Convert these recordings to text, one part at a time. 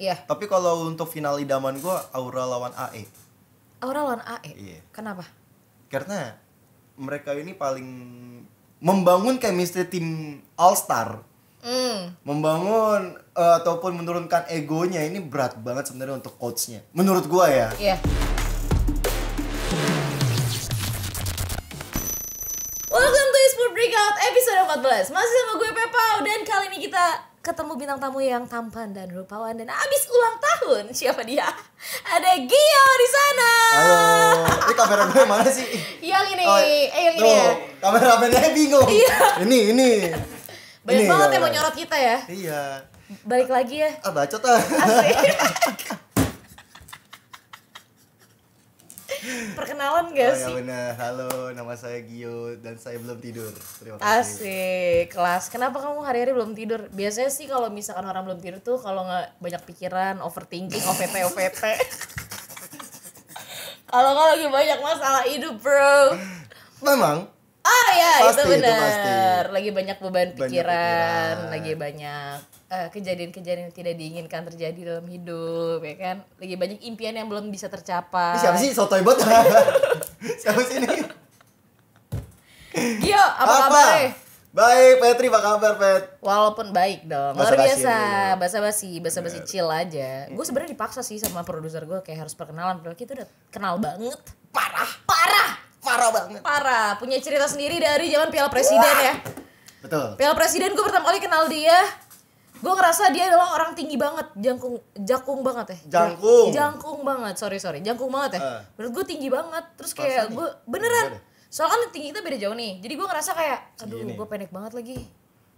Iya. Tapi kalau untuk final idaman gue Aura lawan AE. Aura lawan AE. Iya. Kenapa? Karena mereka ini paling membangun chemistry tim All Star. Mm. Membangun uh, ataupun menurunkan egonya ini berat banget sebenarnya untuk coachnya. Menurut gue ya. Iya. Welcome to Esport Breakout episode 14. Masih sama gue Pepau dan kali ini kita ketemu bintang tamu yang tampan dan rupawan dan abis ulang tahun siapa dia ada Gio di sana halo ini kamera gue mana sih yang ini oh, eh yang tuh, ini ya kamera nya bingung iya. ini ini banyak ini, banget yang mau nyorot kita ya iya balik lagi ya ah bacot ah Perkenalan gak oh, ya sih? Ya bener. Halo, nama saya Gio dan saya belum tidur. Terima kasih. Asik, kelas. Kenapa kamu hari-hari belum tidur? Biasanya sih kalau misalkan orang belum tidur tuh kalau nggak banyak pikiran, overthinking, OVT, OVT. kalau nggak lagi banyak masalah hidup, bro. Memang Oh iya, pasti, itu benar. Lagi banyak beban pikiran, banyak pikiran. lagi banyak eh, kejadian-kejadian uh, yang tidak diinginkan terjadi dalam hidup, ya kan? Lagi banyak impian yang belum bisa tercapai. Ini siapa sih sotoy banget? siapa sih ini? Gio, apa, apa? kabar? Eh? Baik, Petri, apa kabar, Pet? Walaupun baik dong, luar biasa, basa-basi, basa-basi chill aja. Gue sebenarnya dipaksa sih sama produser gue kayak harus perkenalan, padahal kita udah kenal banget. Parah, parah parah banget parah punya cerita sendiri dari zaman piala presiden ya. Wah. ya betul piala presiden gue pertama kali kenal dia gue ngerasa dia adalah orang tinggi banget jangkung jangkung banget ya jangkung jangkung banget sorry sorry jangkung banget ya uh. menurut gue tinggi banget terus kayak gue beneran soalnya kan tinggi kita beda jauh nih jadi gue ngerasa kayak aduh gue pendek banget lagi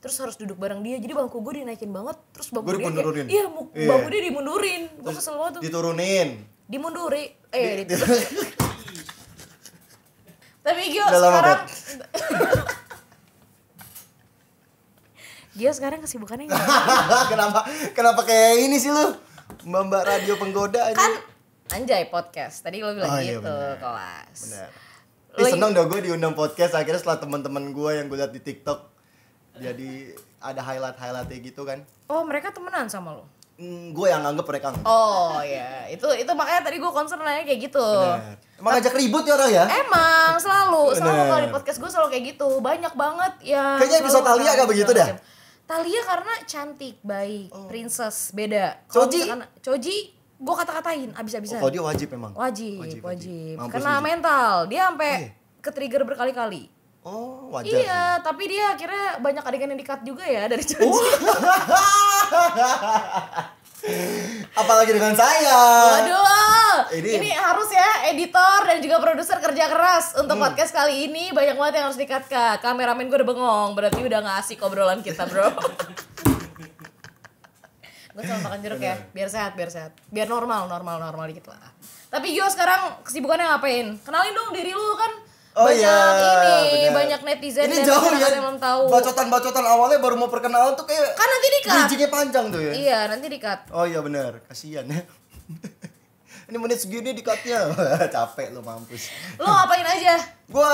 terus harus duduk bareng dia jadi bangku gue dinaikin banget terus bangku gua dia kayak, iya, iya bangku yeah. dia dimundurin gue kesel banget tuh diturunin dimunduri eh di, di, Tapi Gio Udah sekarang Gio sekarang kesibukannya Kenapa kenapa kayak ini sih lu? Mbak-mbak radio penggoda aja. Kan anjay podcast. Tadi lo bilang oh, iya, gitu iya kelas. Bener. Eh, seneng dong gue diundang podcast akhirnya setelah teman-teman gue yang gue liat di TikTok jadi ada highlight highlightnya gitu kan. Oh mereka temenan sama lo? Mm, gue yang nganggep mereka enggak. Oh iya, itu itu makanya tadi gue concern nanya kayak gitu. Bener. Emang ngajak ribut ya orang ya? Emang selalu, selalu Bener. kalau di podcast gue selalu kayak gitu, banyak banget ya. Kayaknya episode Talia agak begitu dah. Talia karena cantik, baik, oh. princess, beda. Kalo Coji, Coji gue kata-katain abis-abisan. Oh, kalau dia wajib memang. Wajib, wajib. wajib. wajib. Karena mental, dia sampai oh, iya. ke trigger berkali-kali. Oh, wajar. Iya, tapi dia akhirnya banyak adegan yang dikat juga ya dari janji. Oh. Apalagi dengan saya. Waduh. Ini, ini harus ya editor dan juga produser kerja keras untuk hmm. podcast kali ini banyak banget yang harus dikat kak. Kameramen gue udah bengong, berarti udah gak asik obrolan kita, Bro. gue selalu makan jeruk ya, biar sehat, biar sehat. Biar normal, normal, normal gitu lah. Tapi Gio sekarang kesibukannya ngapain? Kenalin dong diri lu kan Oh banyak iya, ini bener. banyak netizen ini jauh ya belum tahu bacotan bacotan awalnya baru mau perkenalan tuh kayak kan nanti dikat bridgingnya panjang tuh ya iya nanti dikat oh iya benar kasihan ya ini menit segini dikatnya capek lo mampus lo ngapain aja gua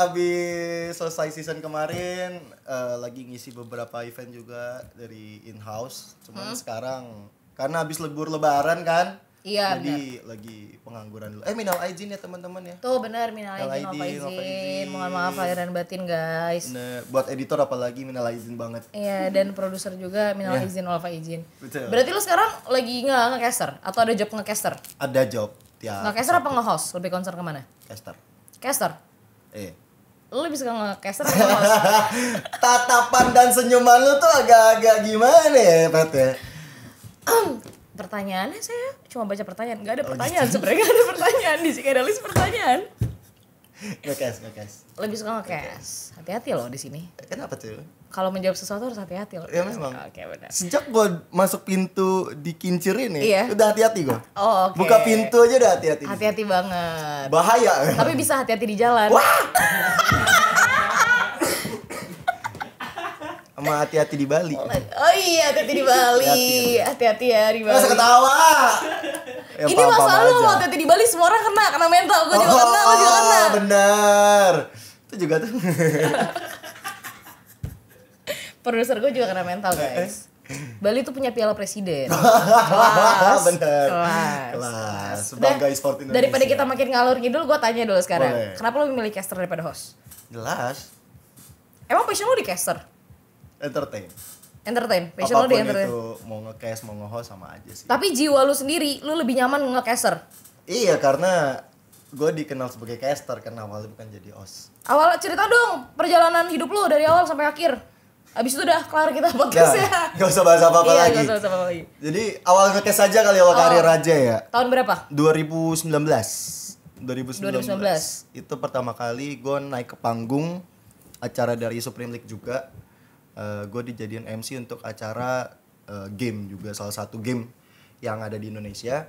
habis selesai season kemarin uh, lagi ngisi beberapa event juga dari in house cuman hmm? sekarang karena habis libur lebaran kan Iya Jadi bener. lagi pengangguran dulu. Eh minal aidin ya teman-teman ya. Tuh benar minal aidin, minal aidin, Mohon maaf lahir dan batin guys. Nah, buat editor apalagi minal aidin banget. Iya dan produser juga minal yeah. aidin wal faizin. Berarti lu sekarang lagi nggak ngecaster atau ada job ngecaster? Ada job. Ya. Ngecaster apa nge-host? Lebih concern mana? Caster. Caster. Eh lu bisa suka ngecaster atau nge-host? Tatapan dan senyuman lu tuh agak-agak gimana ya, Pat ya? pertanyaannya saya cuma baca pertanyaan nggak ada oh, gitu. pertanyaan oh, sebenarnya ada pertanyaan di sini ada list pertanyaan Ngekes, ngekes. Lebih suka ngekes. Hati-hati loh di sini. Kenapa tuh? Kalau menjawab sesuatu harus hati-hati loh. Ya memang. Oke, okay, benar. Sejak gue masuk pintu di kincir ini, iya. udah hati-hati gue. Oh, Okay. Buka pintu aja udah hati-hati. Hati-hati banget. Bahaya. Tapi bisa hati-hati di jalan. Wah! sama hati-hati di Bali. Oh, oh iya, hati-hati di Bali. Hati-hati ya di Bali. Masa ketawa. Ya, ini masalah lu hati-hati di Bali semua orang kena kena mental, juga oh, kena, gua juga kena. Oh, Benar. Itu juga tuh. Produser gue juga kena mental, guys. Bali tuh punya piala presiden. kelas, Bener. Kelas. Kelas. Sebagai sport Indonesia. Daripada kita makin ngalur ngidul, gue tanya dulu sekarang. Boleh. Kenapa lo memilih caster daripada host? Jelas. Emang passion lo di caster? entertain entertain passion Apapun lo di entertain itu mau ngecast mau ngehost sama aja sih tapi jiwa lu sendiri lu lebih nyaman ngecaster iya karena gue dikenal sebagai caster karena awalnya bukan jadi os awal cerita dong perjalanan hidup lu dari awal sampai akhir Abis itu udah kelar kita podcast ya. Gak usah bahas apa-apa iya, lagi. Gak usah apa Jadi awal ngetes aja kali awal ya, oh, karir aja ya. Tahun berapa? 2019. 2019. 2019. Itu pertama kali gue naik ke panggung acara dari Supreme League juga uh, eh, gue dijadiin MC untuk acara uh, game juga salah satu game yang ada di Indonesia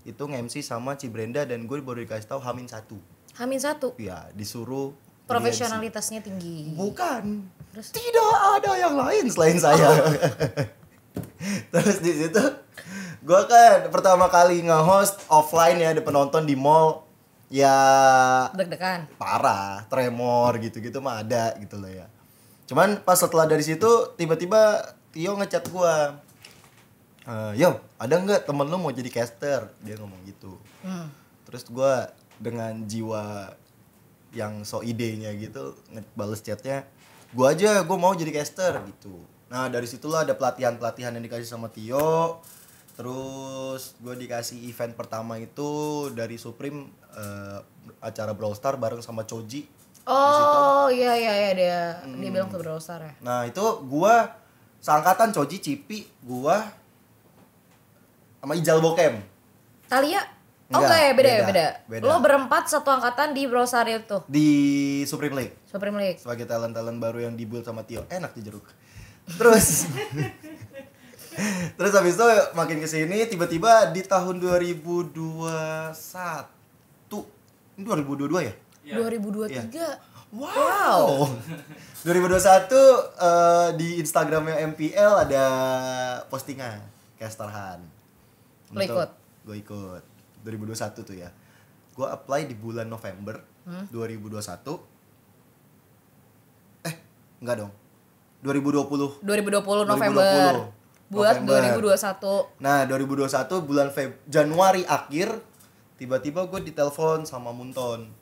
itu mc sama Cibrenda dan gue baru dikasih tahu Hamin satu. Hamin satu? ya disuruh profesionalitasnya tinggi. Bukan. Terus? Tidak ada yang lain selain saya. Oh. Terus di situ gue kan pertama kali nge-host offline ya ada penonton di mall ya deg-degan parah tremor gitu-gitu mah ada gitu loh ya Cuman pas setelah dari situ tiba-tiba Tio ngechat gua. e, yo, ada nggak temen lu mau jadi caster? Dia ngomong gitu. Hmm. Terus gua dengan jiwa yang so idenya gitu ngebales chatnya gua aja gua mau jadi caster gitu nah dari situlah ada pelatihan pelatihan yang dikasih sama Tio terus gue dikasih event pertama itu dari Supreme uh, acara Brawl Star bareng sama Choji Oh iya iya iya dia hmm. dia bilang ke browser ya. Nah itu gua seangkatan Coji Cipi gua sama Ijal Bokem. Talia? Oh, enggak, oh enggak ya beda, ya, beda ya beda. beda. Lo berempat satu angkatan di browser itu. Di Supreme League. Supreme League. Sebagai talent talent baru yang dibuild sama Tio. Eh, enak di jeruk. Terus Terus habis itu makin ke sini tiba-tiba di tahun 2021 ini 2022 ya? 2023. Iya. Yeah. Wow. wow. 2021 uh, eh, di Instagramnya MPL ada postingan Kestarhan. Lo ikut? Gue ikut. 2021 tuh ya. Gue apply di bulan November hmm? 2021. Eh, enggak dong. 2020. 2020 November. 2020. Buat November. 2021. Nah, 2021 bulan Feb Januari akhir tiba-tiba gue ditelepon sama Munton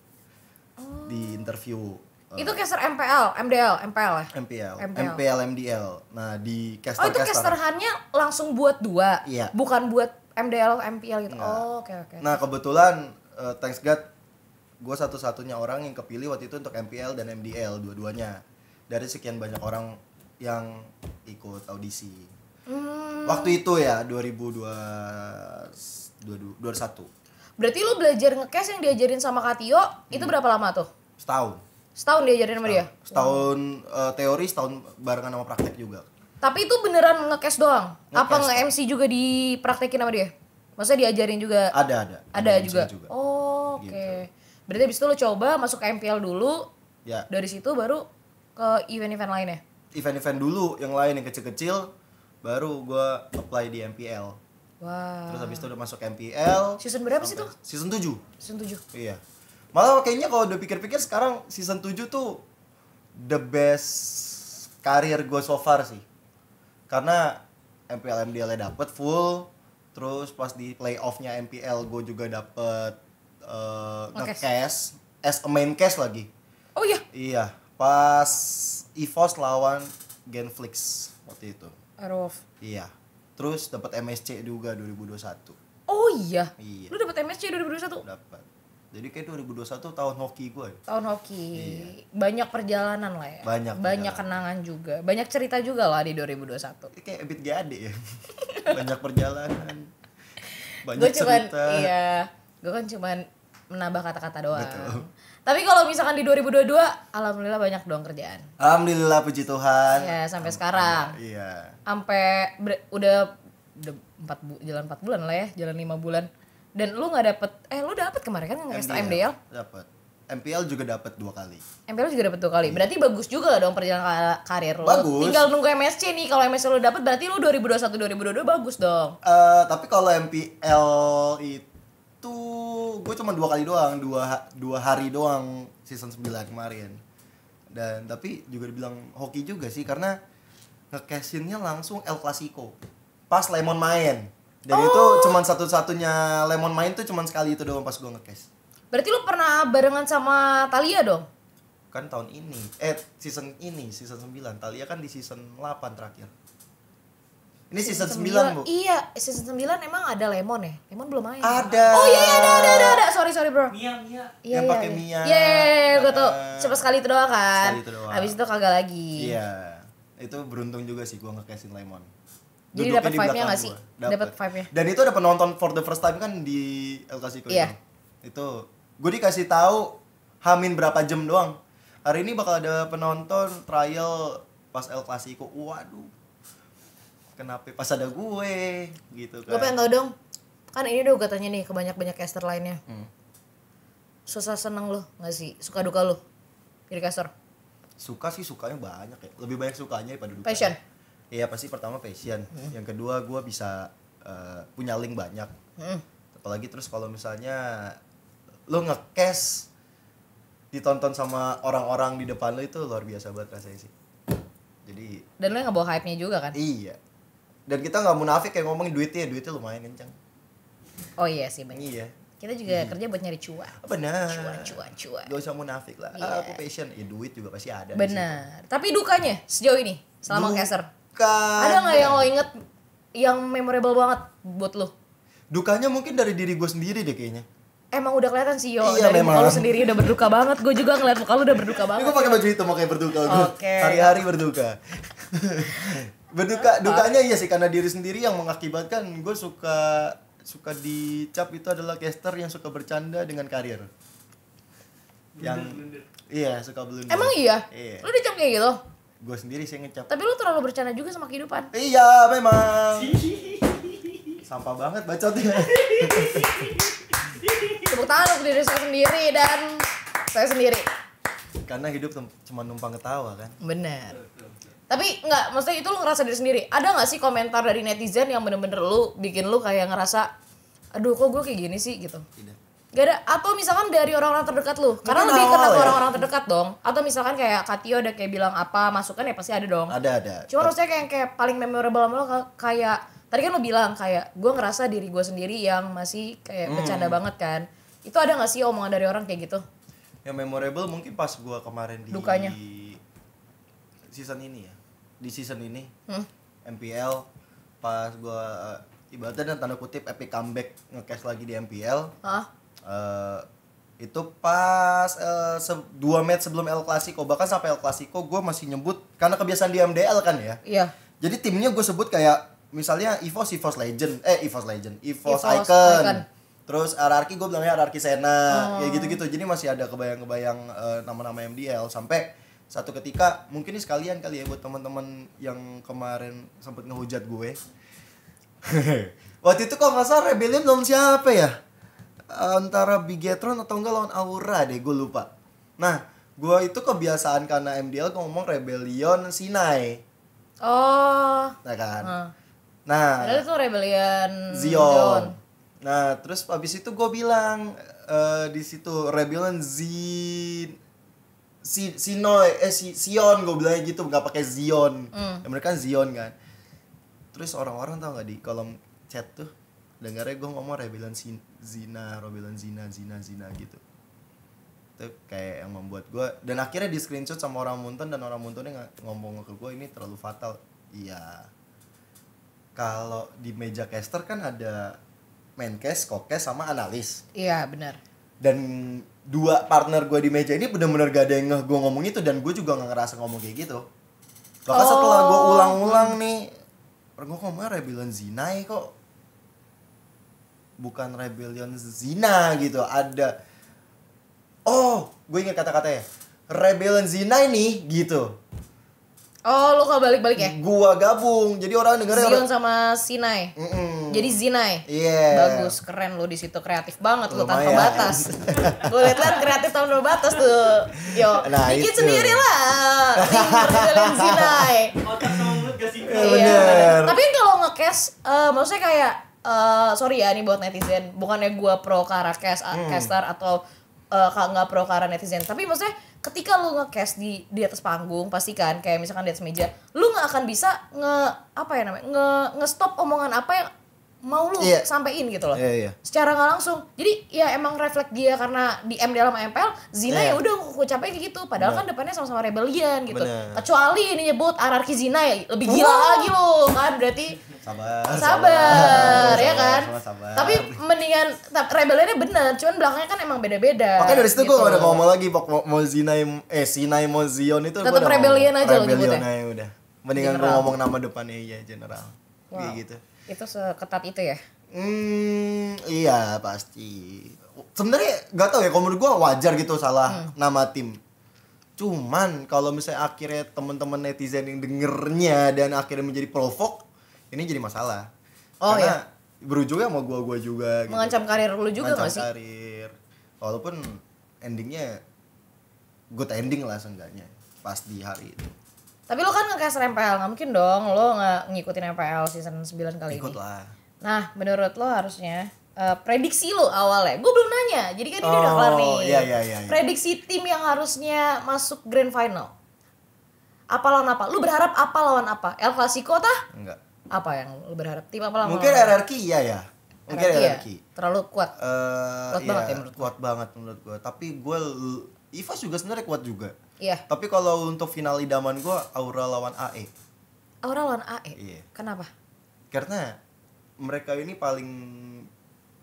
oh. di interview eh, itu caster MPL, MDL, MPL ya? MPL, MPL, MPL MDL. Nah di caster Oh itu caster hanya langsung buat dua, iya. bukan buat MDL, MPL gitu. Nah. Oh oke okay, oke. Okay. Nah kebetulan uh, thanks God, gue satu-satunya orang yang kepilih waktu itu untuk MPL dan MDL dua-duanya dari sekian banyak orang yang ikut audisi. Hmm. Waktu itu ya 2002 2021. Berarti lu belajar ngekes yang diajarin sama Katio hmm. itu berapa lama tuh? Setahun. Setahun diajarin sama dia? Setahun wow. uh, eh, teori, setahun barengan sama praktek juga. Tapi itu beneran ngekes doang? Nge Apa nge-MC juga dipraktekin sama dia? Maksudnya diajarin juga? Ada, ada. Ada, ada juga? juga. Oh, oke. Okay. Gitu. Berarti abis itu lu coba masuk ke MPL dulu. Ya. Dari situ baru ke event-event lainnya? Event-event dulu, yang lain yang kecil-kecil. Baru gua apply di MPL. Wow. Terus habis itu udah masuk MPL. Season berapa sih tuh? Season 7. Season 7. Iya. Malah kayaknya kalau udah pikir-pikir sekarang season 7 tuh the best karir gue so far sih. Karena MPL MDL dapet full, terus pas di playoffnya MPL gue juga dapet uh, eh, cash as a main cash lagi. Oh iya. Iya, pas EVOS lawan Genflix waktu itu. Arof. Iya Terus dapat MSC juga 2021. Oh iya. Iya. Lu dapat MSC 2021? Dapat. Jadi kayak 2021 tahun hoki gue. Tahun hoki. Iya. Banyak perjalanan lah ya. Banyak. Banyak perjalanan. kenangan juga. Banyak cerita juga lah di 2021. Kayak Ebit Gade ya. Banyak perjalanan. Banyak gua cuman, cerita. Iya. Gue kan cuman menambah kata-kata doang. Betul. Tapi kalau misalkan di 2022, alhamdulillah banyak dong kerjaan. Alhamdulillah puji Tuhan. Iya, sampai sekarang. Iya. Sampai udah udah 4 bu jalan 4 bulan lah ya, jalan 5 bulan. Dan lu nggak dapet eh lu dapet kemarin kan nggak MDL? Dapet. MPL juga dapat dua kali. MPL juga dapat dua kali. Hmm. Berarti bagus juga dong perjalanan karir lo. Bagus. Tinggal nunggu MSC nih. Kalau MSC lo dapat berarti lo 2021 2022 bagus dong. Eh uh, tapi kalau MPL itu itu gue cuma dua kali doang dua dua hari doang season 9 kemarin dan tapi juga dibilang hoki juga sih karena ngecasinnya langsung El Clasico pas Lemon main dan oh. itu cuma satu-satunya Lemon main tuh cuman sekali itu doang pas gue ngecas berarti lu pernah barengan sama Talia dong kan tahun ini eh season ini season 9 Talia kan di season 8 terakhir ini season, season 9, 9 Bu. Iya, season 9 emang ada Lemon ya? Lemon belum main. Ada. Oh iya, iya ada, ada, ada, ada. Sorry, sorry, Bro. Mia, Mia. Iya, yang iya, pakai iya. Mia. Iya, yeah, iya, iya, gue tuh cuma sekali itu doang kan. Sekali itu doang. Habis itu kagak lagi. Iya. Itu beruntung juga sih gue casting Lemon. Jadi dapat vibe-nya enggak sih? Dapat vibe-nya. Dan itu ada penonton for the first time kan di El Clasico yeah. itu. Itu gue dikasih tahu Hamin berapa jam doang. Hari ini bakal ada penonton trial pas El Clasico. Waduh, kenapa pas ada gue gitu kan gue pengen tau dong kan ini udah gue tanya nih ke banyak banyak caster lainnya hmm. susah seneng lo nggak sih suka duka lo jadi caster suka sih sukanya banyak ya lebih banyak sukanya daripada duka passion iya pasti pertama passion hmm. yang kedua gue bisa uh, punya link banyak hmm. apalagi terus kalau misalnya lo ngekes ditonton sama orang-orang di depan lo itu luar biasa banget rasanya sih jadi dan lo yang bawa hype nya juga kan iya dan kita nggak munafik kayak ngomongin duitnya duitnya lumayan kencang oh iya sih benar iya kita juga hmm. kerja buat nyari cuan benar cuan cuan cuan gak usah munafik lah yeah. aku passion ya duit juga pasti ada benar tapi dukanya sejauh ini selama Duka. keser ada nggak yang lo inget yang memorable banget buat lo dukanya mungkin dari diri gue sendiri deh kayaknya Emang udah kelihatan sih yo iya, dari muka sendiri udah berduka banget. Gue juga ngeliat muka udah berduka banget. gue pakai baju hitam makanya berduka. Oke. Okay. Hari-hari berduka. berduka dukanya iya sih karena diri sendiri yang mengakibatkan gue suka suka dicap itu adalah caster yang suka bercanda dengan karir yang blender. iya suka blunder emang iya, iya. lu dicap kayak gitu gue sendiri sih ngecap tapi lu terlalu bercanda juga sama kehidupan iya memang sampah banget bacotnya tepuk tangan untuk diri saya sendiri dan saya sendiri karena hidup cuma numpang ketawa kan benar tapi nggak maksudnya itu lu ngerasa diri sendiri ada nggak sih komentar dari netizen yang bener-bener lu bikin lu kayak ngerasa aduh kok gue kayak gini sih gitu tidak Gak ada atau misalkan dari orang-orang terdekat lu. Karena Mungkin lebih kenal ya. orang-orang terdekat dong. Atau misalkan kayak Katio ada kayak bilang apa, masukan ya pasti ada dong. Ada ada. Cuma maksudnya kayak yang kayak paling memorable sama lo kayak tadi kan lu bilang kayak gue ngerasa diri gue sendiri yang masih kayak hmm. bercanda banget kan. Itu ada gak sih omongan dari orang kayak gitu? Yang memorable mungkin pas gue kemarin di Dukanya. season ini ya di season ini hmm? MPL pas gue uh, ibaratnya dan tanda kutip epic comeback ngecash lagi di MPL huh? uh, eh, itu pas uh, se dua match sebelum El Clasico bahkan sampai El Clasico gue masih nyebut karena kebiasaan di MDL kan ya yeah. jadi timnya gue sebut kayak misalnya EVOS EVOS Legend eh EVOS Legend EVOS, Icon. Icon terus RRQ gue bilangnya RRQ Sena hmm. kayak gitu-gitu jadi masih ada kebayang-kebayang uh, nama-nama MDL sampai satu ketika mungkin ini sekalian kali ya buat teman-teman yang kemarin sempat ngehujat gue waktu itu kok nggak salah rebellion lawan siapa ya antara Bigetron atau enggak lawan Aura deh gue lupa nah gue itu kebiasaan karena MDL gue ngomong rebellion Sinai oh nah kan hmm. nah Padahal itu rebellion Zion. nah terus abis itu gue bilang uh, di situ rebellion Zin si si no eh si Zion gue bilangnya gitu nggak pakai Zion mm. ya, mereka kan Zion kan terus orang-orang tau nggak di kolom chat tuh dengarnya gue ngomong rebellion Zina rebellion Zina Zina Zina gitu itu kayak yang membuat gue dan akhirnya di screenshot sama orang Muntun dan orang Muntennya ngomong ke gue ini terlalu fatal iya kalau di meja caster kan ada main menkes kokes sama analis iya benar dan dua partner gue di meja ini bener-bener gak ada yang ngeh gue ngomong itu dan gue juga gak ngerasa ngomong kayak gitu bahkan oh. setelah gue ulang-ulang nih gue ngomongnya rebellion ya kok bukan rebellion zina gitu ada oh gue ingat kata-katanya rebellion zina ini gitu oh lu kalo balik-balik ya gua gabung jadi orang dengerin Zion orang... sama Sinai mm -mm, Hmm. Jadi Zinai. Ya? Iya. Yeah. Bagus, keren lu di situ kreatif banget lu tanpa batas. Gue liat kreatif tanpa batas tuh. Yo, nah, bikin itu. sendiri lah. Zinai. Ya. Otak sama mulut gak sih? Iya. Tapi kalau nge-cash eh, uh, maksudnya kayak uh, sorry ya ini buat netizen, bukannya gua pro kara cash, hmm. caster atau uh, nggak pro karena netizen tapi maksudnya ketika lu ngecast di di atas panggung pasti kan kayak misalkan di atas meja lu nggak akan bisa nge apa ya namanya nge nge stop omongan apa yang mau lu yeah. sampein gitu loh. Yeah, yeah. Secara nggak langsung. Jadi ya emang refleks dia karena di M dalam MPL zina yeah. ya udah aku capek gitu. Padahal Bener. kan depannya sama-sama rebellion gitu. Bener. Kecuali ini nyebut anarki zina ya lebih gila lagi lo kan berarti sabar sabar, sabar ya kan sabar, sabar. tapi mendingan rebelliannya bener cuman belakangnya kan emang beda-beda makanya dari situ gitu. gue udah ngomong lagi pok mau, mau zinai eh Zina mau zion itu tetap rebellion aja lo nyebutnya udah mendingan gue ngomong nama depannya ya general wow. gitu itu seketat itu ya Hmm, iya pasti. Sebenarnya nggak tau ya, kalau menurut gue wajar gitu salah hmm. nama tim. Cuman kalau misalnya akhirnya temen-temen netizen yang dengernya dan akhirnya menjadi provok, ini jadi masalah. Oh Karena iya. ya mau gue-gue juga. Gitu. Mengancam karir lu juga Mengancam gak karir. Walaupun endingnya good ending lah seenggaknya pas di hari itu. Tapi lo kan nge-cast MPL, nggak mungkin dong lo nggak ngikutin MPL season 9 kali Ikut ini. lah. Nah, menurut lo harusnya uh, prediksi lo awalnya. Gue belum nanya. Jadi kan oh, ini udah oh, kelar nih. Iya, iya, iya, iya, Prediksi tim yang harusnya masuk grand final. Apa lawan apa? Lu berharap apa lawan apa? El Clasico tah? Enggak. Apa yang lu berharap? Tim apa lawan Mungkin RRQ iya, iya. ya. Mungkin RRQ. Ya? Terlalu kuat. Uh, kuat iya, banget ya menurut Kuat banget menurut gue. Tapi gue Ivas juga sebenarnya kuat juga. Iya. Yeah. Tapi kalau untuk final idaman gue Aura lawan AE. Aura lawan AE. Iya. Yeah. Kenapa? Karena mereka ini paling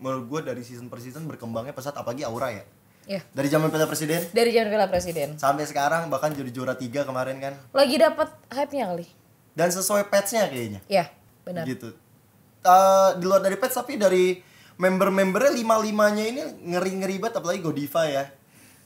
menurut gue dari season per season berkembangnya pesat apalagi Aura ya. Iya. Dari zaman Piala Presiden? Dari zaman Piala Presiden. Sampai sekarang bahkan jadi juara tiga kemarin kan. Lagi dapat hype-nya kali. Dan sesuai patch-nya kayaknya. Iya, benar. Gitu. Uh, di luar dari patch tapi dari member-membernya lima limanya ini ngeri ngeri banget apalagi Godiva ya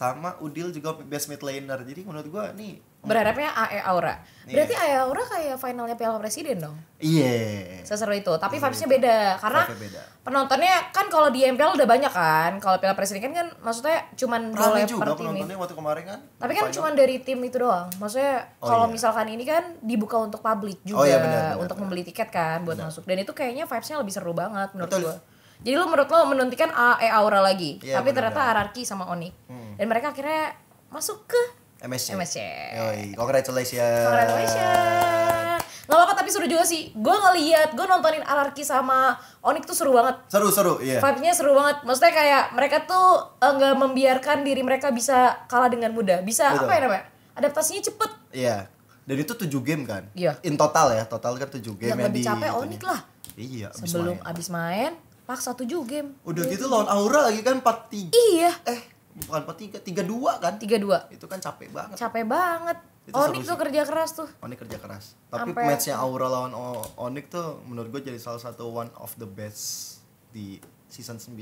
sama Udil juga best mid laner. Jadi menurut gua nih berharapnya AE Aura. Iya. Berarti yeah. Aura kayak finalnya Piala Presiden dong. Iya. Yeah. Seseru itu, tapi iya. vibes-nya beda karena beda. penontonnya kan kalau di MPL udah banyak kan. Kalau Piala Presiden kan kan maksudnya cuma bermain boleh per ya. penontonnya waktu kemarin kan. Tapi kan cuma dari tim itu doang. Maksudnya oh, kalau iya. misalkan ini kan dibuka untuk publik oh juga oh, yeah, bener, bener, untuk bener. membeli tiket kan buat bener. masuk. Dan itu kayaknya vibes-nya lebih seru banget menurut Betul. gua. Jadi lu menurut lo menuntikan A, e Aura lagi, ya, tapi bener, ternyata hierarki sama Onik. Hmm. Dan mereka akhirnya masuk ke MSC. MSC. Yoi, congratulations. Congratulations. Gak apa-apa tapi seru juga sih. Gue ngeliat, gue nontonin Anarki sama Onik tuh seru banget. Seru, seru, iya. Yeah. Vibe-nya seru banget. Maksudnya kayak mereka tuh eh, nggak membiarkan diri mereka bisa kalah dengan mudah. Bisa Betul. apa ya namanya? Adaptasinya cepet. Iya. Dan itu tujuh game kan? Iya. In total ya, total kan tujuh game yang, yang lebih di, capek Onik lah. Iya, abis Sebelum main. abis main, Paksa 7 game. Udah gitu lawan Aura lagi kan 4-3. Iya. Eh, bukan 4-3, 3-2 kan? 3-2. Itu kan capek banget. Capek banget. Itu Onik tuh kerja keras tuh. Onik kerja keras. Tapi Ampe... matchnya Aura lawan o Onik tuh menurut gue jadi salah satu one of the best di season 9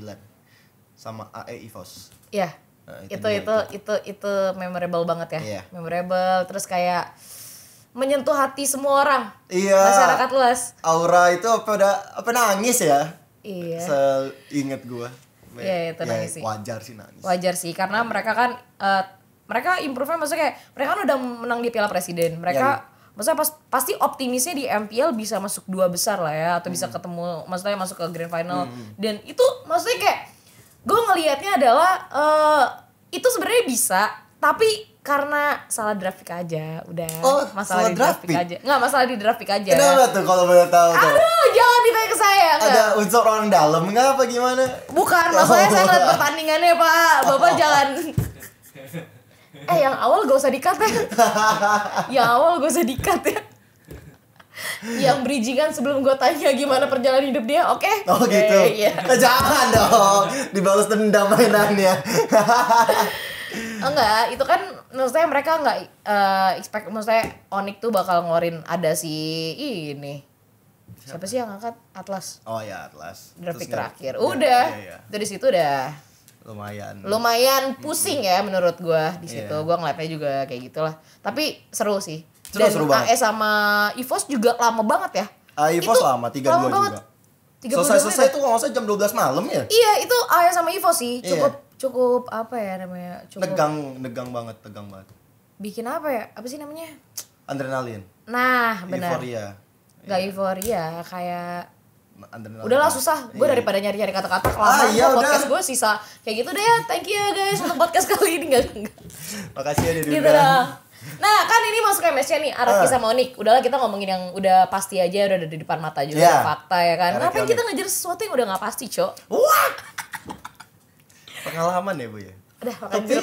sama AE Evos. Iya. Yeah. Nah, itu, itu, itu itu itu memorable banget ya. Yeah. Memorable terus kayak menyentuh hati semua orang. Iya. Masyarakat luas. Aura itu apa udah apa nangis ya? Iya. Seinget gue. Iya, iya ya, itu ya, nangis sih. Wajar sih nangis. Wajar sih karena iya. mereka kan uh, mereka improve maksudnya kayak mereka kan udah menang di Piala Presiden. Mereka ya, ya. Maksudnya pas, pasti optimisnya di MPL bisa masuk dua besar lah ya atau hmm. bisa ketemu maksudnya masuk ke grand final hmm. hmm. dan itu maksudnya kayak gue ngelihatnya adalah uh, itu sebenarnya bisa tapi karena salah draftik aja udah oh, masalah, salah di draftik aja nggak masalah di draftik aja kenapa tuh kalau boleh tahu tuh aduh jangan ditanya ke saya enggak. ada unsur orang dalam nggak apa gimana bukan maksudnya oh. saya lihat pertandingannya pak bapak oh. jangan eh yang awal gak ya. usah dikat ya yang awal gak usah dikat ya yang kan sebelum gue tanya gimana perjalanan hidup dia, oke? Okay? Oh iya, gitu. Iya, iya. Eh, iya. Jangan dong, dibalas dendam mainannya. Enggak, itu kan maksudnya mereka nggak uh, expect maksudnya Onik tuh bakal ngeluarin ada si ini siapa, siapa sih yang angkat Atlas oh ya Atlas draft terakhir ya, udah ya, ya. di situ udah lumayan lumayan pusing ya menurut gua di iya. situ yeah. gua ngeliatnya juga kayak gitulah tapi seru sih seru, dan seru banget. AE sama Evos juga lama banget ya uh, ah, Evos itu lama tiga dua juga selesai selesai itu ya? nggak usah jam dua belas malam ya iya itu AE sama Evos sih iya. cukup cukup apa ya namanya cukup tegang tegang banget tegang banget bikin apa ya apa sih namanya adrenalin nah benar euforia nggak iya. euforia kayak adrenalin. Udahlah susah, gue yeah. daripada nyari-nyari kata-kata kelamaan ah, iya, podcast gue sisa kayak gitu deh ya. Thank you ya, guys untuk podcast kali ini nggak Makasih ya diundang. Gitu Nah, kan ini masuk MSC nih, arah uh. kisah Monik. Udahlah kita ngomongin yang udah pasti aja, udah ada di depan mata juga yeah. Iya. fakta ya kan. Ngapain kita ngejar sesuatu yang udah nggak pasti, Cok? Wah pengalaman ya bu ya Udah, tapi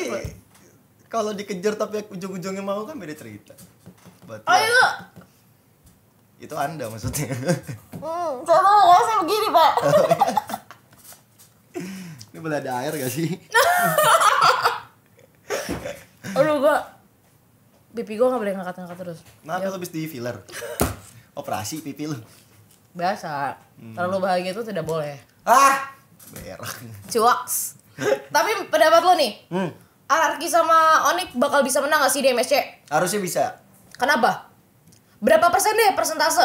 kalau dikejar tapi ujung-ujungnya mau kan beda cerita Berarti oh ya. iya itu anda maksudnya hmm, saya mau nggak saya begini pak ini boleh ada air gak sih aduh gua pipi gue nggak boleh ngangkat-ngangkat terus nah lu habis di filler operasi pipi lu biasa hmm. terlalu bahagia itu tidak boleh ah berak cuaks tapi pendapat lo nih, hmm. Ararki sama Onik bakal bisa menang gak sih di MSC? Harusnya bisa. Kenapa? Berapa persen deh persentase?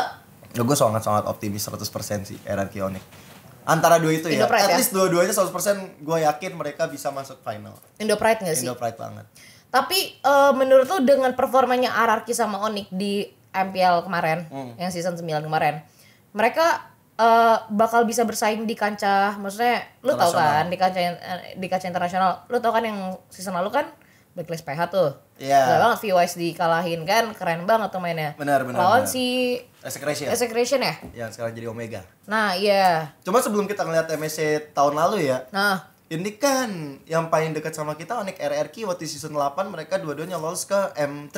Ya, gue sangat-sangat optimis 100% sih Ararki Onik. Antara dua itu ya, Indo ya, Pride, at ya? least dua-duanya 100% gue yakin mereka bisa masuk final. Indo Pride gak sih? Indo Pride banget. Tapi uh, menurut lo dengan performanya Ararki sama Onik di MPL kemarin, hmm. yang season 9 kemarin, mereka uh, bakal bisa bersaing di kancah maksudnya lu tau kan di kancah eh, di kancah internasional lu tau kan yang season lalu kan Blacklist PH tuh Iya yeah. banget VYS dikalahin kan Keren banget tuh mainnya Benar benar Lawan si Execration Execration ya Yang sekarang jadi Omega Nah iya yeah. Cuma sebelum kita ngeliat MSC tahun lalu ya Nah ini kan yang paling dekat sama kita Onyx RRQ waktu season 8 mereka dua-duanya lolos ke M3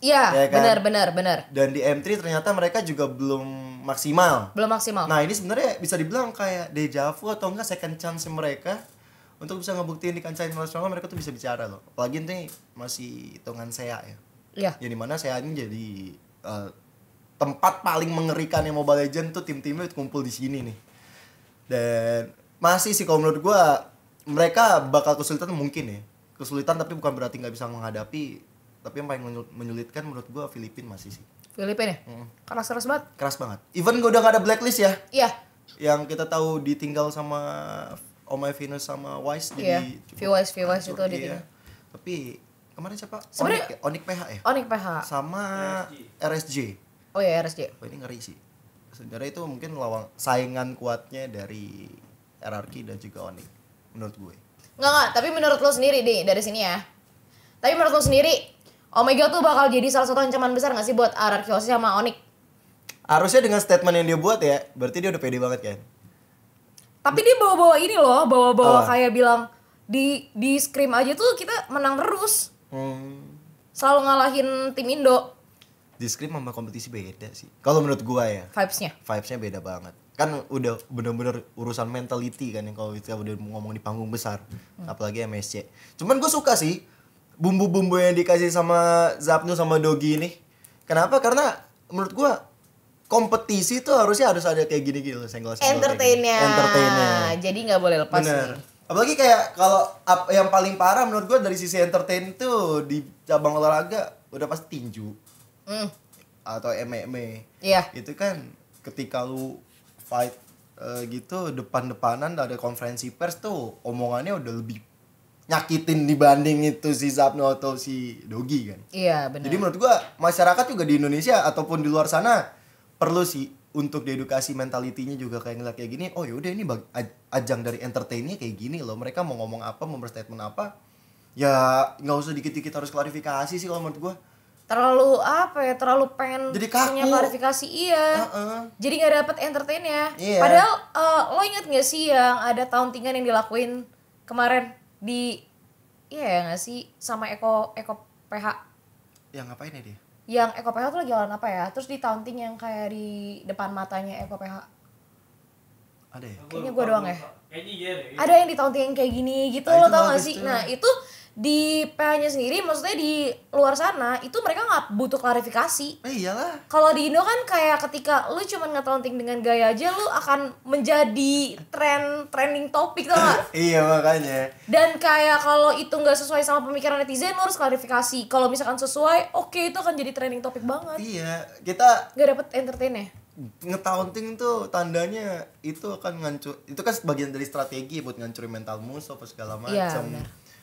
Iya, ya kan? benar benar benar. Dan di M3 ternyata mereka juga belum maksimal. Belum maksimal. Nah, ini sebenarnya bisa dibilang kayak deja vu atau enggak second chance mereka untuk bisa ngebuktiin di kancah internasional mereka tuh bisa bicara loh. Apalagi ini masih hitungan saya e ya. Iya. Yang mana saya e ini jadi uh, tempat paling mengerikan yang Mobile Legend tuh tim-timnya kumpul di sini nih. Dan masih sih kalau menurut gua mereka bakal kesulitan mungkin ya. Kesulitan tapi bukan berarti nggak bisa menghadapi tapi yang paling menyulitkan menurut gue Filipina masih sih Filipina ya mm. keras keras banget keras banget even gue udah gak ada blacklist ya iya yeah. yang kita tahu ditinggal sama Om Venus sama Wise yeah. jadi iya. V Wise V Wise itu ditinggal iya. tapi kemarin siapa Onik, Onik PH ya Onik PH ya? sama RSJ, RSJ. oh ya RSJ oh, ini ngeri sih sebenarnya itu mungkin lawan saingan kuatnya dari RRQ dan juga Onik menurut gue Enggak, enggak, tapi menurut lo sendiri deh dari sini ya. Tapi menurut lo sendiri Omega oh tuh bakal jadi salah satu ancaman besar gak sih buat Arachios sama Onyx? Harusnya dengan statement yang dia buat ya, berarti dia udah pede banget kan? Tapi dia bawa-bawa ini loh, bawa-bawa oh. kayak bilang di di scrim aja tuh kita menang terus. Hmm. Selalu ngalahin tim Indo. Di scrim sama kompetisi beda sih. Kalau menurut gua ya. Vibesnya. Vibesnya beda banget kan udah bener-bener urusan mentality kan yang kalau kita udah ngomong di panggung besar hmm. apalagi MSC cuman gue suka sih bumbu-bumbu yang dikasih sama Zapnu sama Dogi ini. Kenapa? Karena menurut gua kompetisi tuh harusnya harus ada kayak gini gitu senggol senggol entertainnya entertainnya jadi nggak boleh lepas Bener. Nih. apalagi kayak kalau yang paling parah menurut gua dari sisi entertain tuh di cabang olahraga udah pasti tinju mm. atau MMA iya yeah. itu kan ketika lu fight uh, gitu depan-depanan ada konferensi pers tuh omongannya udah lebih nyakitin dibanding itu si Zapno atau si Dogi kan. Iya benar. Jadi menurut gua masyarakat juga di Indonesia ataupun di luar sana perlu sih untuk diedukasi mentalitinya juga kayak ngeliat kayak gini. Oh yaudah ini bag, ajang dari entertainnya kayak gini loh. Mereka mau ngomong apa, mau berstatement apa, ya nggak usah dikit-dikit harus klarifikasi sih kalau menurut gua terlalu apa ya terlalu pengen jadi kaku. punya klarifikasi iya uh-uh. jadi nggak dapet entertainnya. yeah. padahal uh, lo inget gak sih yang ada tahun tauntingan yang dilakuin kemarin di iya yeah, gak sih sama Eko Eko PH yang ngapain ya dia yang Eko PH tuh lagi lawan apa ya terus di taunting yang kayak di depan matanya Eko PH ada ya kayaknya gue doang ya iya ada yang di taunting kayak gini gitu nah, lo tau gak sih nah itu di PH-nya sendiri maksudnya di luar sana itu mereka nggak butuh klarifikasi eh, iyalah kalau di Indo kan kayak ketika lu cuma ngetelonting dengan gaya aja lu akan menjadi tren trending topik tuh kan? iya makanya dan kayak kalau itu nggak sesuai sama pemikiran netizen lu harus klarifikasi kalau misalkan sesuai oke okay, itu akan jadi trending topik banget iya kita Gak dapet entertain ya ngetaunting tuh tandanya itu akan ngancur itu kan sebagian dari strategi buat ngancurin mental musuh apa segala macam. Iya,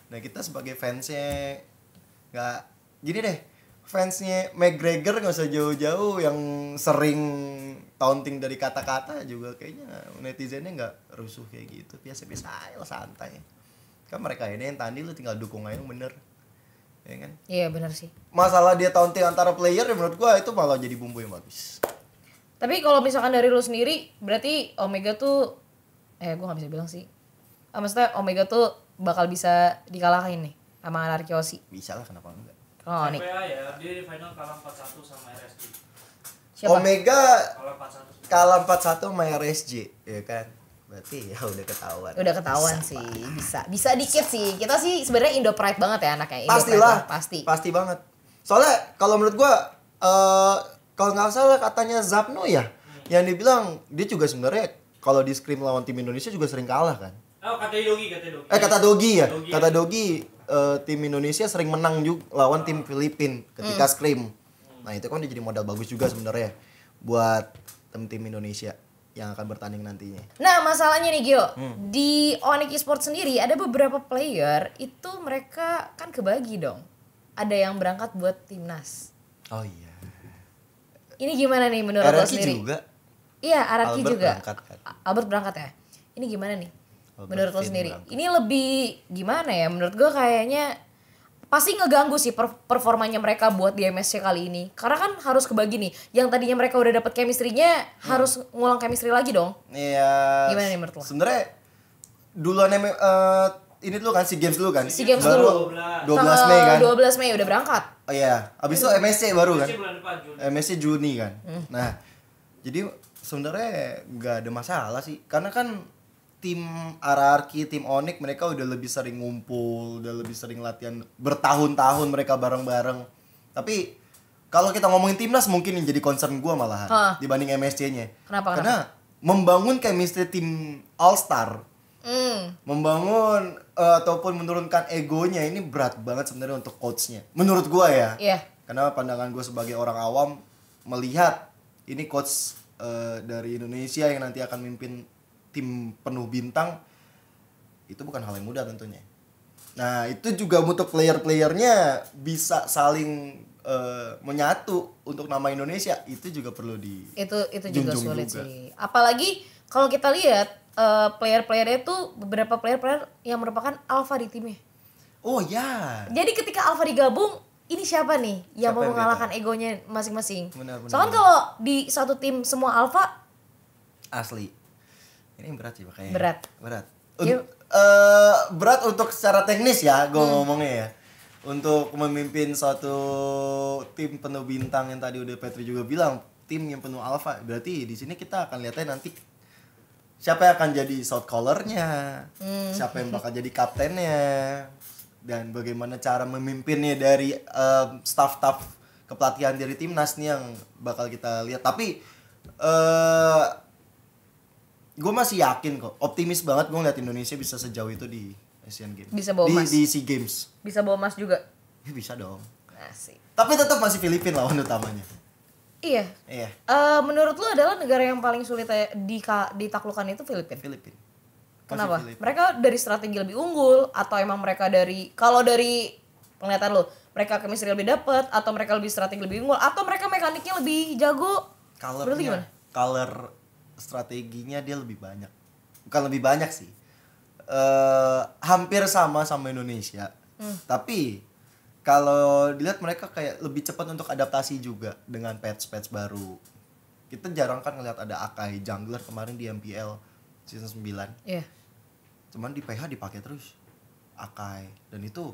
nah kita sebagai fansnya nggak jadi deh fansnya McGregor nggak usah jauh-jauh yang sering taunting dari kata-kata juga kayaknya netizennya nggak rusuh kayak gitu biasa-biasa aja lah santai kan mereka ini yang tadi lu tinggal dukung aja yang bener ya kan iya bener sih masalah dia taunting antara player ya menurut gua itu malah jadi bumbu yang bagus tapi kalau misalkan dari lu sendiri berarti Omega tuh eh gua nggak bisa bilang sih ah, maksudnya Omega tuh bakal bisa dikalahin nih sama anarki Osi? Bisa lah kenapa enggak? Oh, nih. ya, dia di final kalah 4-1 sama RSG. Siapa? Omega kalah 4-1 sama RSJ, ya kan? Berarti ya udah ketahuan. Udah ketahuan bisa, sih, apa? bisa. Bisa dikit sih. Kita sih sebenarnya Indo Pride banget ya anaknya. Indo Pastilah, Pride, pasti. Pasti banget. Soalnya kalau menurut gua uh, kalau nggak salah katanya Zapno ya, hmm. yang dibilang dia juga sebenarnya kalau di scrim lawan tim Indonesia juga sering kalah kan Oh, kata Dogi, kata Dogi. Eh, kata Dogi ya. Dogi. Kata Dogi uh, tim Indonesia sering menang juga lawan tim Filipin ketika hmm. scrim. Hmm. Nah, itu kan jadi modal bagus juga sebenarnya buat tim-tim Indonesia yang akan bertanding nantinya. Nah, masalahnya nih Gio, hmm. di Onyx Esports sendiri ada beberapa player itu mereka kan kebagi dong. Ada yang berangkat buat timnas. Oh iya. Ini gimana nih menurut lo sendiri? juga. Iya, Araki Albert juga. Berangkat, kan? Albert berangkat ya. Ini gimana nih? menurut lo sendiri berangkat. ini lebih gimana ya menurut gue kayaknya pasti ngeganggu sih performanya mereka buat di MSC kali ini karena kan harus kebagi nih yang tadinya mereka udah dapet chemistry-nya hmm. harus ngulang chemistry lagi dong iya gimana nih menurut lo sebenarnya duluan uh, ini dulu kan si games dulu kan si games baru dulu 12. 12 Mei kan 12 Mei udah berangkat oh iya abis itu MSC baru kan MSC Juni kan hmm. nah jadi sebenarnya nggak ada masalah sih karena kan tim Ararki, tim Onik mereka udah lebih sering ngumpul, udah lebih sering latihan bertahun-tahun mereka bareng-bareng. Tapi kalau kita ngomongin timnas mungkin yang jadi concern gue malahan huh. dibanding MSC-nya. Kenapa? Karena kenapa? membangun chemistry tim All Star, mm. membangun uh, ataupun menurunkan egonya ini berat banget sebenarnya untuk coachnya. Menurut gue ya. Iya. Yeah. Karena pandangan gue sebagai orang awam melihat ini coach uh, dari Indonesia yang nanti akan mimpin tim penuh bintang itu bukan hal yang mudah tentunya nah itu juga untuk player-playernya bisa saling Uh, menyatu untuk nama Indonesia itu juga perlu di itu itu juga sulit juga. sih apalagi kalau kita lihat uh, player-playernya itu beberapa player-player yang merupakan alpha di timnya oh ya jadi ketika alpha digabung ini siapa nih yang siapa mau mengalahkan kita? egonya masing-masing benar, soalnya kalau di satu tim semua alpha asli ini berat sih makanya. Berat. Berat. Un uh, berat untuk secara teknis ya, gue hmm. ngomongnya ya. Untuk memimpin suatu tim penuh bintang yang tadi udah Petri juga bilang, tim yang penuh alpha. Berarti di sini kita akan lihatnya nanti siapa yang akan jadi shot callernya, hmm. siapa yang bakal jadi kaptennya, dan bagaimana cara memimpinnya dari um, staff-staff kepelatihan dari timnas nih yang bakal kita lihat. Tapi eh, gue masih yakin kok optimis banget gue ngeliat Indonesia bisa sejauh itu di Asian Games bisa bawa di, emas di Sea Games bisa bawa emas juga ya, bisa dong masih tapi tetap masih Filipina lawan utamanya iya iya uh, menurut lo adalah negara yang paling sulit ya di ditaklukkan itu Filipina Filipina Kenapa? Filipin. Mereka dari strategi lebih unggul atau emang mereka dari kalau dari penglihatan lo mereka chemistry lebih dapet atau mereka lebih strategi lebih unggul atau mereka mekaniknya lebih jago? Color gimana? Color strateginya dia lebih banyak bukan lebih banyak sih uh, hampir sama sama Indonesia hmm. tapi kalau dilihat mereka kayak lebih cepat untuk adaptasi juga dengan patch-patch baru kita jarang kan ngeliat ada Akai jungler kemarin di MPL season 9 yeah. cuman di PH dipakai terus Akai dan itu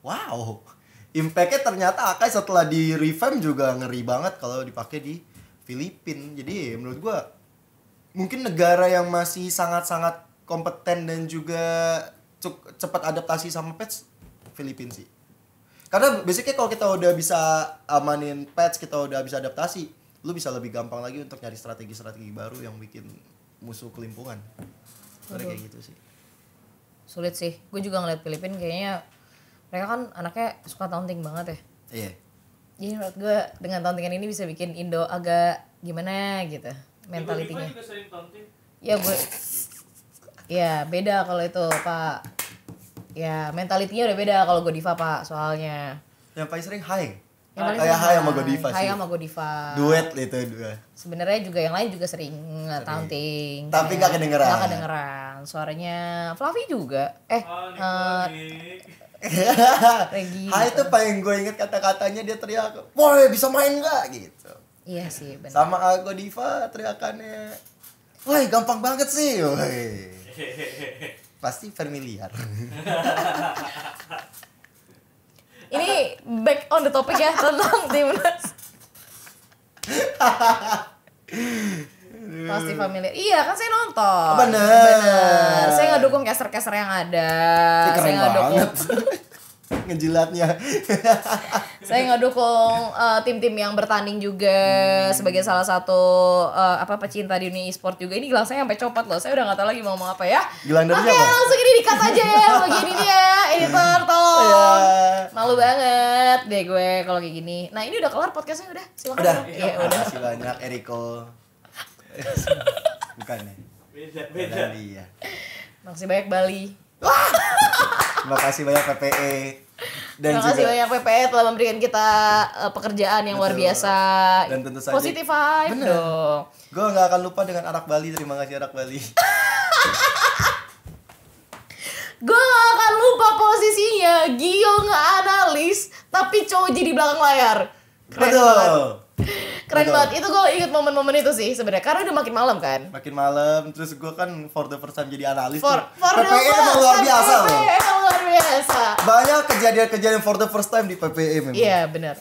wow impactnya ternyata Akai setelah di revamp juga ngeri banget kalau dipakai di Filipin jadi menurut gua mungkin negara yang masih sangat-sangat kompeten dan juga cepat adaptasi sama pets Filipina sih. Karena basicnya kalau kita udah bisa amanin pets, kita udah bisa adaptasi, lu bisa lebih gampang lagi untuk nyari strategi-strategi baru yang bikin musuh kelimpungan. Kayak gitu sih. Sulit sih. Gue juga ngeliat Filipina kayaknya mereka kan anaknya suka taunting banget ya. Iya. Jadi menurut gue dengan tauntingan ini bisa bikin Indo agak gimana gitu mentalitinya ya gue ya beda kalau itu pak ya mentalitinya udah beda kalau diva pak soalnya yang paling sering high yang paling sering high sama Godiva high sih high sama diva. duet itu dua sebenarnya juga yang lain juga sering, sering. taunting tapi nggak kedengeran nggak kedengeran suaranya Fluffy juga eh oh, eh, Regi. Hai itu paling gue inget kata-katanya dia teriak, "Woi, bisa main gak gitu. Iya sih benar. Sama Algo Diva teriakannya. Woi, gampang banget sih. Woi. Pasti familiar. Ini back on the topic ya tentang timnas. Pasti familiar. Iya kan saya nonton. Benar. Saya nggak dukung caster-caster yang ada. saya nggak dukung. ngejilatnya. saya ngedukung dukung eh, tim-tim yang bertanding juga hmm. sebagai salah satu uh, apa pecinta di dunia e-sport juga. Ini gelang saya sampai copot loh. Saya udah nggak tahu lagi mau ngomong apa ya. Gelang dari okay, siapa? langsung ini dikat aja ya. Begini dia, ini tolong. Yeah. Malu banget deh gue kalau kayak gini. Nah, ini udah kelar podcastnya udah. Silakan. Udah. Iya, ya, udah. kasih banyak Eriko. Bukan ya. Beda, Bali ya. Masih banyak Bali. Wah! Terima kasih banyak PPE. Dan Terima kasih banyak PPE telah memberikan kita uh, pekerjaan yang betul. luar biasa. Dan tentu saja positif vibe bener. Gue nggak akan lupa dengan arak Bali. Terima kasih arak Bali. Gue gak akan lupa posisinya Gio nggak analis Tapi cowok jadi belakang layar Keren Betul banget keren Betul. banget itu gue inget momen-momen itu sih sebenarnya karena udah makin malam kan makin malam terus gue kan for the first time jadi analis for, for PPE e emang luar biasa PPE loh e emang luar biasa banyak kejadian-kejadian for the first time di PPE memang iya yeah, benar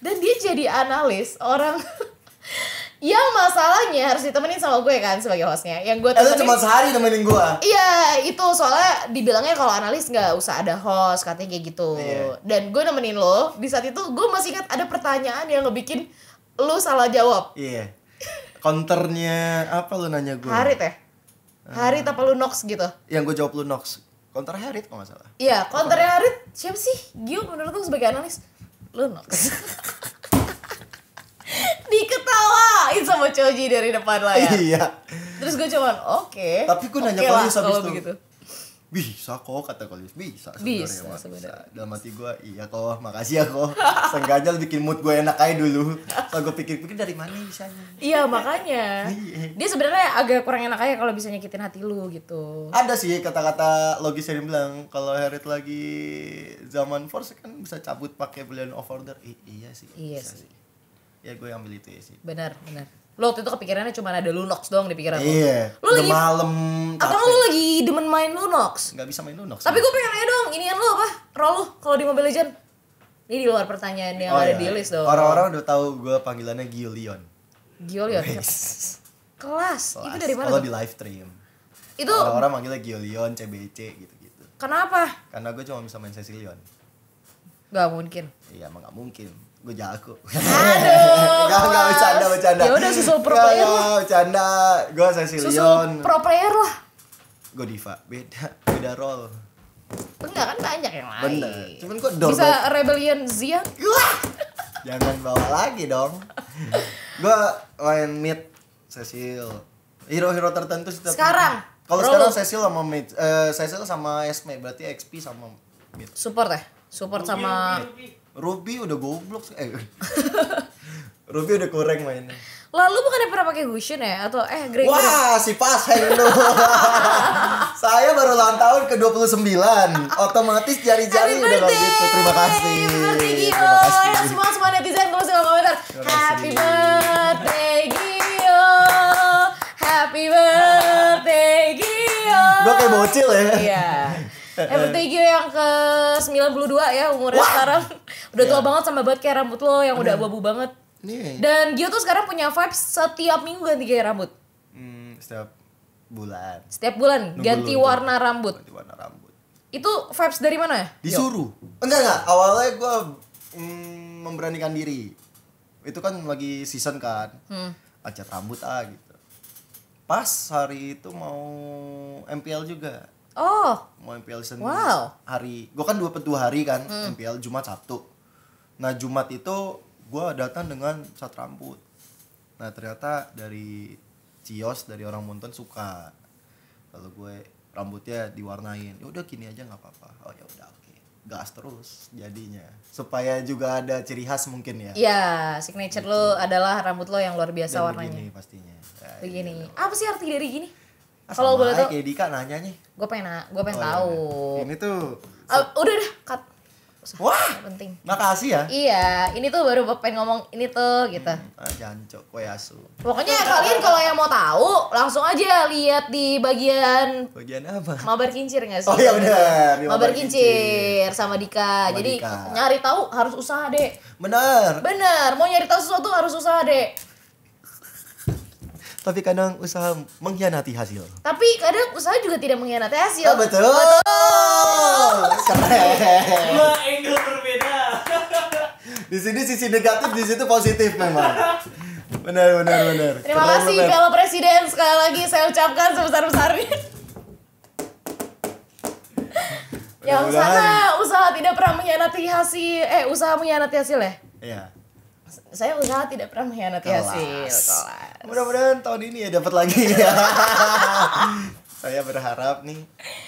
dan dia jadi analis orang yang masalahnya harus ditemenin sama gue kan sebagai hostnya yang gue eh, temenin itu cuma sehari temenin gue iya itu soalnya dibilangnya kalau analis nggak usah ada host katanya kayak gitu yeah. dan gue nemenin lo di saat itu gue masih ingat ada pertanyaan yang lo bikin lu salah jawab. Iya. Yeah. Counternya apa lu nanya gue? Harit ya? Uh, Harit apa lu Nox gitu? Yang gue jawab lu Nox. Counter Harit kok gak salah. Iya, yeah, counter Harit siapa sih? Gio menurut lu sebagai analis lu Nox. Diketawain sama Choji dari depan lah Iya. Terus gue cuman oke. Okay, Tapi gue nanya okay lu habis itu. Begitu bisa kok kata kau bisa sebenarnya bisa, sebenernya. dalam hati gue iya kok makasih ya kok sengaja bikin mood gue enak aja dulu kalau gue pikir-pikir dari mana bisa iya makanya iya. dia sebenarnya agak kurang enak aja kalau bisa nyakitin hati lu gitu ada sih kata-kata logis yang bilang kalau Herit lagi zaman force kan bisa cabut pakai brilliant of order I iya sih iya sih. sih ya gue ambil itu ya sih benar benar Lo waktu itu kepikirannya cuma ada Lunox doang di pikiran iya, lo. Iya. Lo lagi malam. Apa lo lagi demen main Lunox? Gak bisa main Lunox. Tapi gue pengen nanya dong, ini yang lo apa? roll? lo kalau di Mobile Legend? Ini di luar pertanyaan yang oh, ada iya. di list dong. Orang-orang udah tahu gue panggilannya Gilion. Gilion. Kelas. Kelas. Itu dari mana? Kalau di live stream. Itu orang-orang manggilnya Gilion, CBC gitu-gitu. Kenapa? Karena gue cuma bisa main Cecilion. Gak mungkin. Iya, emang gak mungkin gue jago gak, gak bercanda bercanda ya udah susul pro player lah bercanda gue Cecilion susul pro player lah gue diva beda beda role enggak kan banyak yang lain bener cuman gue dorong bisa rebellion Zia jangan bawa lagi dong gue main mid Cecil hero-hero tertentu sih sekarang kalau sekarang Cecil sama mid uh, Cecil sama Esme berarti XP sama mid support ya super support sama Ruby udah goblok eh Ruby udah kurang mainnya Lalu bukannya pernah pakai Gushin ya atau eh Grey Wah, si pas eh, lo. Saya baru ulang tahun ke-29. Otomatis jari-jari udah kalau gitu. Terima kasih. Terima kasih Gio. Ya semua semua netizen terus semua komentar. Happy birthday Gio. Happy birthday Gio. Gue kayak bocil ya. Iya. FTQ eh, eh, eh. yang ke 92 ya umurnya Wah! sekarang udah tua yeah. banget sama banget kayak rambut lo yang udah abu-abu banget yeah. dan Gio tuh sekarang punya vibes setiap minggu ganti kayak rambut mm, setiap bulan setiap bulan Nunggu ganti warna rambut ganti warna rambut itu vibes dari mana ya? disuruh enggak enggak awalnya gue mm, memberanikan diri itu kan lagi season kan hmm. acat rambut ah gitu pas hari itu mau MPL juga Oh. Mau MPL Senin. Wow. Hari, gue kan dua dua hari kan hmm. MPL Jumat Sabtu. Nah Jumat itu gue datang dengan cat rambut. Nah ternyata dari Cios dari orang Muntun suka kalau gue rambutnya diwarnain. Ya udah gini aja nggak apa-apa. Oh ya udah oke. Okay. Gas terus jadinya supaya juga ada ciri khas mungkin ya. Iya, signature gitu. lo adalah rambut lo yang luar biasa Dan warnanya. Begini pastinya. Ya, begini. Iya Apa sih arti dari gini? Ah, kalau boleh tahu kayak Dika nanya nih. Gue pengen gue pengen oh, iya. tahu. Iya. Ini tuh so... uh, ah, udah udah cut. Usah, Wah, penting. Makasih ya. Iya, ini tuh baru pengen ngomong ini tuh gitu. Hmm, ah, jancok koyasu. Pokoknya kalian kalau yang mau tahu langsung aja lihat di bagian bagian apa? Mabar Kincir enggak sih? Oh iya benar. Mabar, Mabar Kincir sama Dika. Sama Jadi Dika. nyari tahu harus usaha, deh. Benar. Benar, mau nyari tahu sesuatu harus usaha, deh tapi kadang usaha mengkhianati hasil. Tapi kadang usaha juga tidak mengkhianati hasil. Oh, betul. betul. Keren. Dua angle berbeda. di sini sisi negatif, di situ positif memang. Benar, benar, benar. Terima Keren, kasih benar. kalau presiden sekali lagi saya ucapkan sebesar-besarnya. Yang usaha, usaha tidak pernah mengkhianati hasil, eh usaha mengkhianati hasil ya? Iya saya usaha tidak pernah mengkhianati hasil iya kelas. Mudah-mudahan tahun ini ya dapat lagi ya. saya berharap nih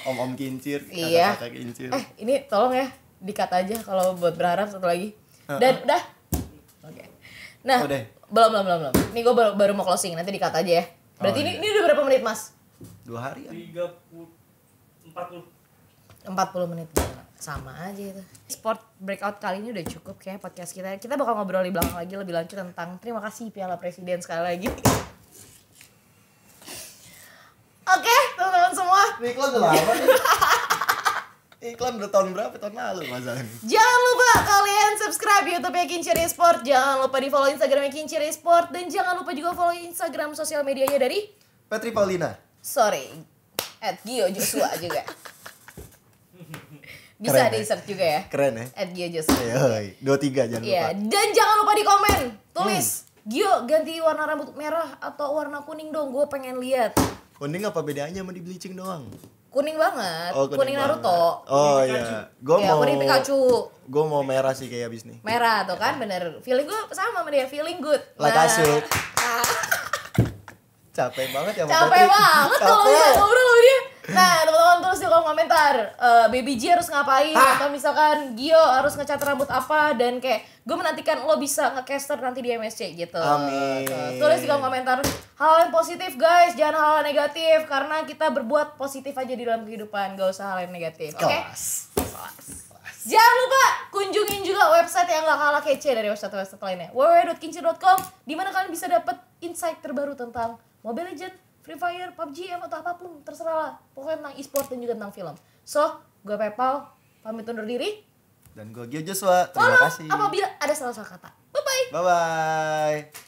om-om kincir, iya. Eh, ini tolong ya dikata aja kalau buat berharap satu lagi. Dan uh -uh. udah. Oke. Okay. Nah, oh, belum belum belum belum. Ini gue baru, baru mau closing nanti dikata aja ya. Berarti oh, ini iya. ini udah berapa menit mas? Dua hari ya. Tiga puluh empat puluh. Empat puluh menit sama aja itu sport breakout kali ini udah cukup kayak podcast kita kita bakal ngobrol di belakang lagi lebih lanjut tentang terima kasih piala presiden sekali lagi oke teman-teman semua iklan udah lama nih iklan udah tahun berapa tahun lalu masalahnya jangan lupa kalian subscribe youtube yakin Kinciri Sport jangan lupa di follow instagram yakin Kinciri Sport dan jangan lupa juga follow instagram sosial medianya dari Petri Paulina sorry at Gio Joshua juga bisa Keren, eh. di search juga ya. Keren ya. At Gio Joshua. Dua tiga jangan yeah. lupa. Dan jangan lupa di komen. Tulis. Hmm. Gio ganti warna rambut merah atau warna kuning dong. Gue pengen lihat. Kuning apa bedanya mau di bleaching doang? Kuning banget. Oh, kuning, kuning banget. Naruto. Oh iya. Gue ya, mau kuning Pikachu. Iya. Gue iya, mau merah sih kayak abis nih. Merah tuh iya. kan bener. Feeling gue sama sama dia. Feeling good. Nah. nah. Capek banget ya Capek banget kalau ngobrol sama dia. Nah, harus di komentar uh, Baby G harus ngapain Hah? atau misalkan Gio harus ngecat rambut apa dan kayak gue menantikan lo bisa ngecaster nanti di MSC gitu. Amin. Nah, tulis di komentar hal yang positif guys, jangan hal, yang negatif karena kita berbuat positif aja di dalam kehidupan, gak usah hal yang negatif. Oke. Okay? Jangan lupa kunjungin juga website yang gak kalah kece dari website-website lainnya. www.kincir.com di mana kalian bisa dapet insight terbaru tentang Mobile Legends Free Fire, PUBG, M atau apapun terserah lah pokoknya tentang e-sport dan juga tentang film so gue PayPal, pamit undur diri dan gue Gio Joshua terima kasih apabila ada salah-salah kata bye bye bye bye